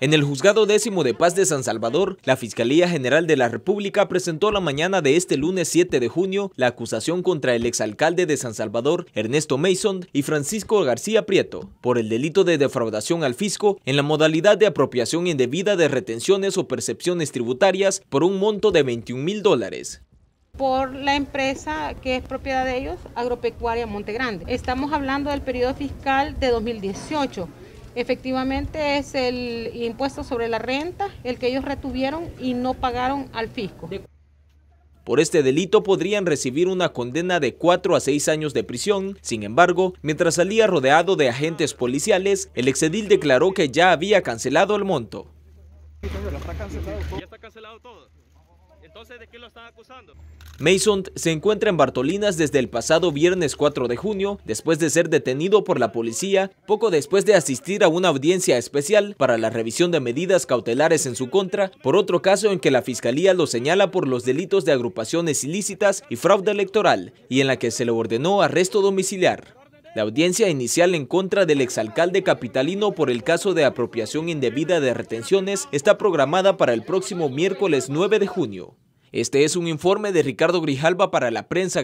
En el Juzgado Décimo de Paz de San Salvador, la Fiscalía General de la República presentó la mañana de este lunes 7 de junio la acusación contra el exalcalde de San Salvador, Ernesto Mason, y Francisco García Prieto, por el delito de defraudación al fisco en la modalidad de apropiación indebida de retenciones o percepciones tributarias por un monto de 21 mil dólares por la empresa que es propiedad de ellos, Agropecuaria Monte Grande. Estamos hablando del periodo fiscal de 2018. Efectivamente es el impuesto sobre la renta el que ellos retuvieron y no pagaron al fisco. Por este delito podrían recibir una condena de 4 a seis años de prisión. Sin embargo, mientras salía rodeado de agentes policiales, el exedil declaró que ya había cancelado el monto. Ya está cancelado todo. Entonces, ¿de qué lo están acusando? Mason se encuentra en Bartolinas desde el pasado viernes 4 de junio, después de ser detenido por la policía, poco después de asistir a una audiencia especial para la revisión de medidas cautelares en su contra, por otro caso en que la fiscalía lo señala por los delitos de agrupaciones ilícitas y fraude electoral, y en la que se le ordenó arresto domiciliar. La audiencia inicial en contra del exalcalde capitalino por el caso de apropiación indebida de retenciones está programada para el próximo miércoles 9 de junio. Este es un informe de Ricardo Grijalva para la prensa